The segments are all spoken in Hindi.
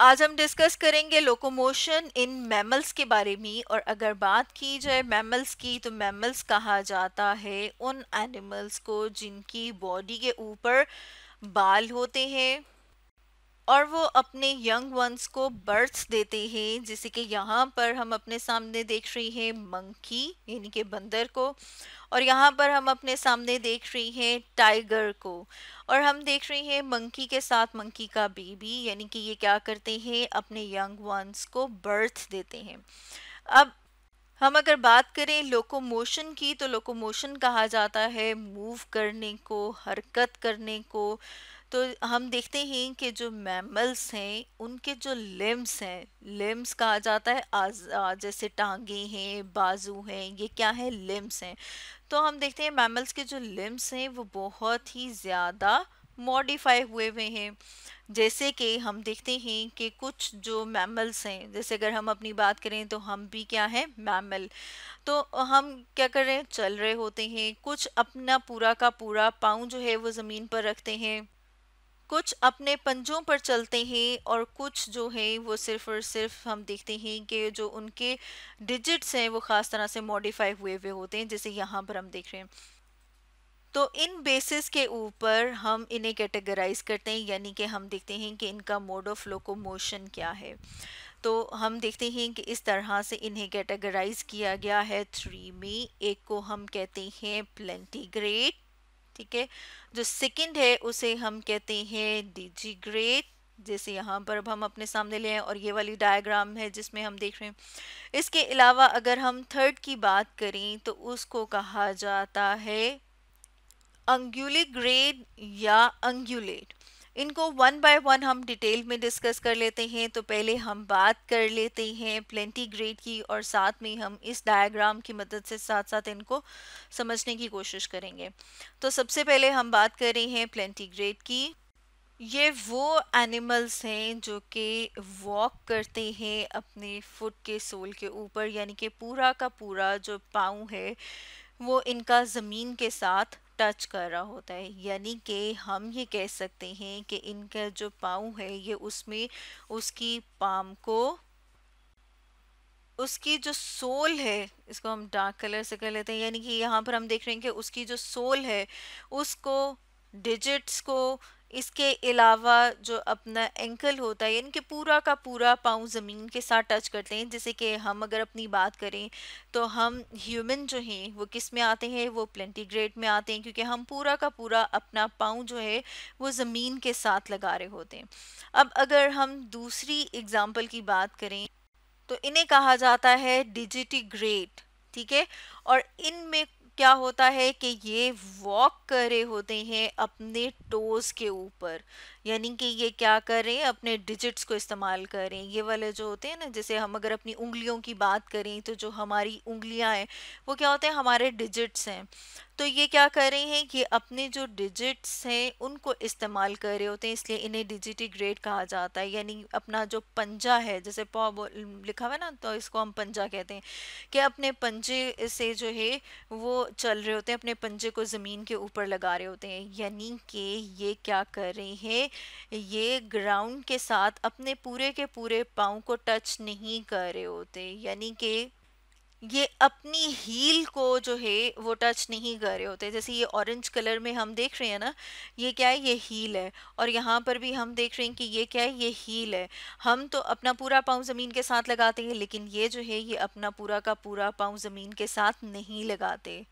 आज हम डिस्कस करेंगे लोकोमोशन इन मैमल्स के बारे में और अगर बात की जाए मैमल्स की तो मैमल्स कहा जाता है उन एनिमल्स को जिनकी बॉडी के ऊपर बाल होते हैं और वो अपने यंग वंस को बर्थ देते हैं जैसे कि यहाँ पर हम अपने सामने देख रही हैं मंकी यानी कि बंदर को और यहाँ पर हम अपने सामने देख रही हैं टाइगर को और हम देख रही हैं मंकी के साथ मंकी का बेबी यानी कि ये क्या करते हैं अपने यंग वंस को बर्थ देते हैं अब हम अगर बात करें लोकोमोशन की तो लोकोमोशन कहा जाता है मूव करने को हरकत करने को तो हम देखते हैं कि जो मैमल्स हैं उनके जो लिम्स हैं लिम्स कहा जाता है आज जैसे टांगे हैं बाजू हैं ये क्या है लिम्स हैं तो हम देखते हैं मैमल्स के जो लिम्स हैं वो बहुत ही ज़्यादा मॉडिफाई हुए हुए हैं जैसे कि हम देखते हैं कि कुछ जो मैमल्स हैं जैसे अगर हम अपनी बात करें तो हम भी क्या हैं मैमल तो हम क्या कर रहे हैं चल रहे होते हैं कुछ अपना पूरा का पूरा पाँव जो है वो ज़मीन पर रखते हैं कुछ अपने पंजों पर चलते हैं और कुछ जो है वो सिर्फ और सिर्फ हम देखते हैं कि जो उनके डिजिट्स हैं वो ख़ास तरह से मॉडिफाई हुए हुए होते हैं जैसे यहाँ पर हम देख रहे हैं तो इन बेसिस के ऊपर हम इन्हें कैटेगराइज करते हैं यानी कि हम देखते हैं कि इनका मोड ऑफ लोकोमोशन क्या है तो हम देखते हैं कि इस तरह से इन्हें कैटेगराइज किया गया है थ्री में एक को हम कहते हैं प्लेंटीग्रेट ठीक है जो सेकंड है उसे हम कहते हैं डिजिग्रेट जैसे यहाँ पर अब हम अपने सामने ले हैं और ये वाली डायग्राम है जिसमें हम देख रहे हैं इसके अलावा अगर हम थर्ड की बात करें तो उसको कहा जाता है अंगुलिग्रेड या अंगुलेट इनको वन बाय वन हम डिटेल में डिस्कस कर लेते हैं तो पहले हम बात कर लेते हैं प्लेंटी ग्रेड की और साथ में हम इस डायग्राम की मदद से साथ साथ इनको समझने की कोशिश करेंगे तो सबसे पहले हम बात कर रहे हैं प्लेंटी ग्रेड की ये वो एनिमल्स हैं जो कि वॉक करते हैं अपने फुट के सोल के ऊपर यानी कि पूरा का पूरा जो पाँव है वो इनका ज़मीन के साथ टच कर रहा होता है यानी कि हम ये कह सकते हैं कि इनका जो पाँव है ये उसमें उसकी पाम को उसकी जो सोल है इसको हम डार्क कलर से कर लेते हैं यानी कि यहाँ पर हम देख रहे हैं कि उसकी जो सोल है उसको डिजिट्स को इसके अलावा जो अपना एंकल होता है यानी कि पूरा का पूरा पाँव ज़मीन के साथ टच करते हैं जैसे कि हम अगर अपनी बात करें तो हम ह्यूमन जो हैं वो किस में आते हैं वो प्लेंटीग्रेड में आते हैं क्योंकि हम पूरा का पूरा अपना पाँव जो है वो ज़मीन के साथ लगा रहे होते हैं अब अगर हम दूसरी एग्ज़ाम्पल की बात करें तो इन्हें कहा जाता है डिजिटिग्रेट ठीक है और इनमें क्या होता है कि ये वॉक कर रहे होते हैं अपने टोज के ऊपर यानी कि ये क्या कर रहे हैं अपने डिजिट्स को इस्तेमाल कर रहे हैं ये वाले जो होते हैं ना जैसे हम अगर अपनी उंगलियों की बात करें तो जो हमारी उंगलियां हैं वो क्या होते हैं हमारे डिजिट्स हैं तो ये क्या कर रहे हैं ये अपने जो डिजिट्स हैं उनको इस्तेमाल कर रहे होते हैं इसलिए इन्हें ग्रेड कहा जाता है यानी अपना जो पंजा है जैसे पॉ लिखा हुआ ना तो इसको हम पंजा कहते हैं कि अपने पंजे से जो है वो चल रहे होते हैं अपने पंजे को ज़मीन के ऊपर लगा रहे होते हैं यानी कि ये क्या कर रहे हैं ये ग्राउंड के साथ अपने पूरे के पूरे पाँव को टच नहीं कर रहे होते यानी कि ये अपनी हील को जो है वो टच नहीं कर रहे होते जैसे ये ऑरेंज कलर में हम देख रहे हैं ना ये क्या है ये हील है और यहाँ पर भी हम देख रहे हैं कि ये क्या है ये हील है हम तो अपना पूरा पाँव ज़मीन के साथ लगाते हैं लेकिन ये जो है ये अपना पूरा का पूरा पाँव ज़मीन के साथ नहीं लगाते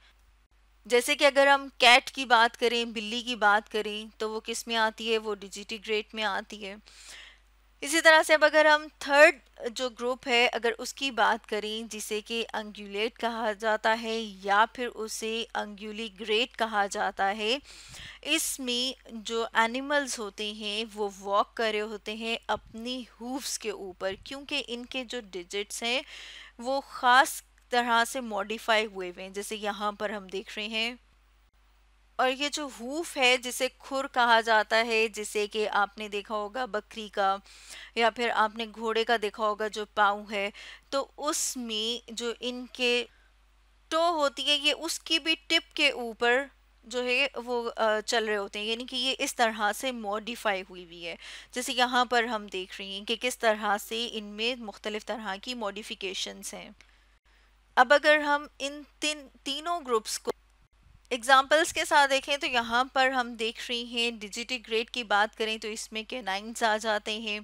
जैसे कि अगर हम कैट की बात करें बिल्ली की बात करें तो वो किस में आती है वो ग्रेट में आती है इसी तरह से अब अगर हम थर्ड जो ग्रुप है अगर उसकी बात करें जिसे कि अंगुलेट कहा जाता है या फिर उसे अंगुली ग्रेट कहा जाता है इसमें जो एनिमल्स होते हैं वो वॉक कर रहे होते हैं अपनी हूव्स के ऊपर क्योंकि इनके जो डिजिट्स हैं वो ख़ास तरह से मॉडिफाई हुए हुए हैं जैसे यहाँ पर हम देख रहे हैं और ये जो हूफ है जिसे खुर कहा जाता है जिसे कि आपने देखा होगा बकरी का या फिर आपने घोड़े का देखा होगा जो पाँव है तो उसमें जो इनके टो होती है ये उसकी भी टिप के ऊपर जो है वो चल रहे होते हैं यानी कि ये इस तरह से मॉडिफाई हुई हुई है जैसे यहाँ पर हम देख रहे हैं कि किस तरह से इनमें मुख्तलिफ़ तरह की मॉडिफिकेशंस हैं अब अगर हम इन तीन तीनों ग्रुप्स को एग्जाम्पल्स के साथ देखें तो यहाँ पर हम देख रही हैं ग्रेड की बात करें तो इसमें कैनाइंस आ जाते हैं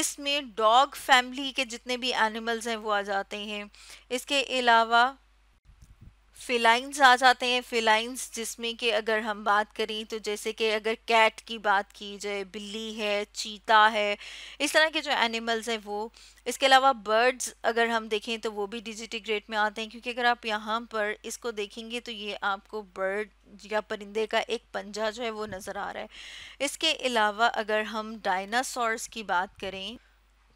इसमें डॉग फैमिली के जितने भी एनिमल्स हैं वो आ जाते हैं इसके अलावा फिलाइंस आ जाते हैं फिलाइंस जिसमें कि अगर हम बात करें तो जैसे कि अगर कैट की बात की जाए बिल्ली है चीता है इस तरह के जो एनिमल्स हैं वो इसके अलावा बर्ड्स अगर हम देखें तो वो भी डिजिटिग्रेट में आते हैं क्योंकि अगर आप यहाँ पर इसको देखेंगे तो ये आपको बर्ड या परिंदे का एक पंजा जो है वो नज़र आ रहा है इसके अलावा अगर हम डाइनासॉर्स की बात करें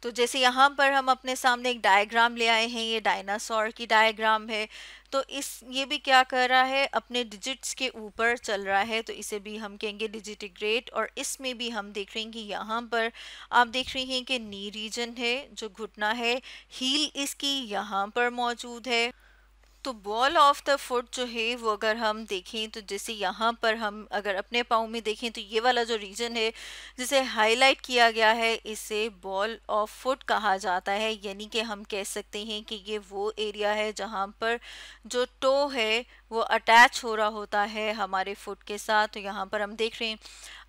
तो जैसे यहाँ पर हम अपने सामने एक डायग्राम ले आए हैं ये डायनासोर की डायग्राम है तो इस ये भी क्या कर रहा है अपने डिजिट्स के ऊपर चल रहा है तो इसे भी हम कहेंगे डिजिटिग्रेट और इसमें भी हम देख रहे हैं कि यहाँ पर आप देख रहे हैं कि नी रीजन है जो घुटना है हील इसकी यहाँ पर मौजूद है तो बॉल ऑफ द फुट जो है वो अगर हम देखें तो जैसे यहाँ पर हम अगर अपने पाँव में देखें तो ये वाला जो रीजन है जिसे हाईलाइट किया गया है इसे बॉल ऑफ फुट कहा जाता है यानी कि हम कह सकते हैं कि ये वो एरिया है जहाँ पर जो टो है वो अटैच हो रहा होता है हमारे फुट के साथ तो यहाँ पर हम देख रहे हैं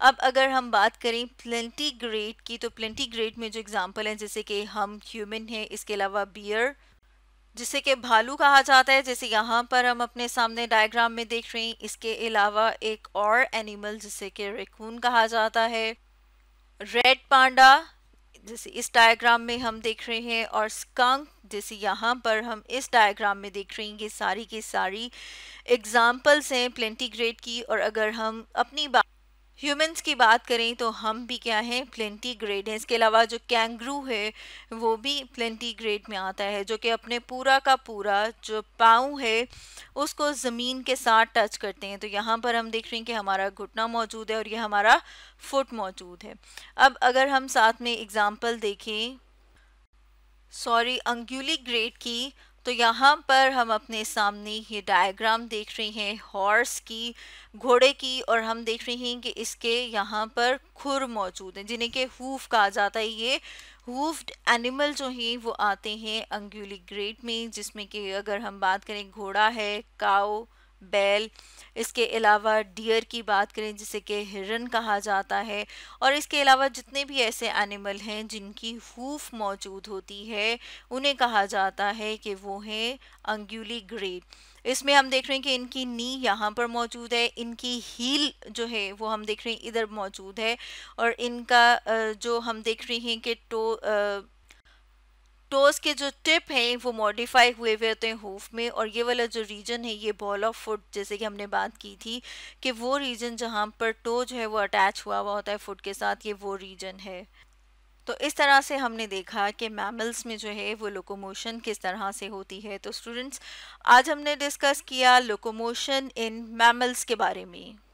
अब अगर हम बात करें प्लेंटी ग्रेड की तो प्लेंटी ग्रेड में जो एग्ज़ाम्पल हैं जैसे कि हम ह्यूमन है इसके अलावा बियर जिसे के भालू कहा जाता है जैसे यहाँ पर हम अपने सामने डायग्राम में देख रहे हैं इसके अलावा एक और एनिमल जिसे के रेकून कहा जाता है रेड पांडा जैसे इस डायग्राम में हम देख रहे हैं और स्कंक जैसे यहाँ पर हम इस डायग्राम में देख रहे हैं ये सारी की सारी एग्जाम्पल्स हैं ग्रेड की और अगर हम अपनी ह्यूमंस की बात करें तो हम भी क्या हैं प्लेंटी ग्रेड हैं इसके अलावा जो कैंगरू है वो भी प्लेंटी ग्रेड में आता है जो कि अपने पूरा का पूरा जो पाँव है उसको ज़मीन के साथ टच करते हैं तो यहाँ पर हम देख रहे हैं कि हमारा घुटना मौजूद है और ये हमारा फुट मौजूद है अब अगर हम साथ में एग्ज़ाम्पल देखें सॉरी अंगुली ग्रेड की तो यहाँ पर हम अपने सामने ये डायग्राम देख रहे हैं हॉर्स की घोड़े की और हम देख रहे हैं कि इसके यहाँ पर खुर मौजूद हैं जिन्हें के हूफ कहा जाता है ये हूफ्ड एनिमल जो हैं वो आते हैं अंगुली ग्रेट में जिसमें कि अगर हम बात करें घोड़ा है काओ बैल इसके अलावा डियर की बात करें जिसे कि हिरन कहा जाता है और इसके अलावा जितने भी ऐसे एनिमल हैं जिनकी हूफ मौजूद होती है उन्हें कहा जाता है कि वो हैं अंगुली ग्रेड इसमें हम देख रहे हैं कि इनकी नी यहाँ पर मौजूद है इनकी हील जो है वो हम देख रहे हैं इधर मौजूद है और इनका जो हम देख रहे हैं कि टो टोज के जो टिप हैं वो मॉडिफाई हुए हुए होते हैं हूफ में और ये वाला जो रीजन है ये बॉल ऑफ फुट जैसे कि हमने बात की थी कि वो रीजन जहाँ पर टो जो है वो अटैच हुआ हुआ होता है फुट के साथ ये वो रीजन है तो इस तरह से हमने देखा कि मैमल्स में जो है वो लोकोमोशन किस तरह से होती है तो स्टूडेंट्स आज हमने डिस्कस किया लोकोमोशन इन मैमल्स के बारे में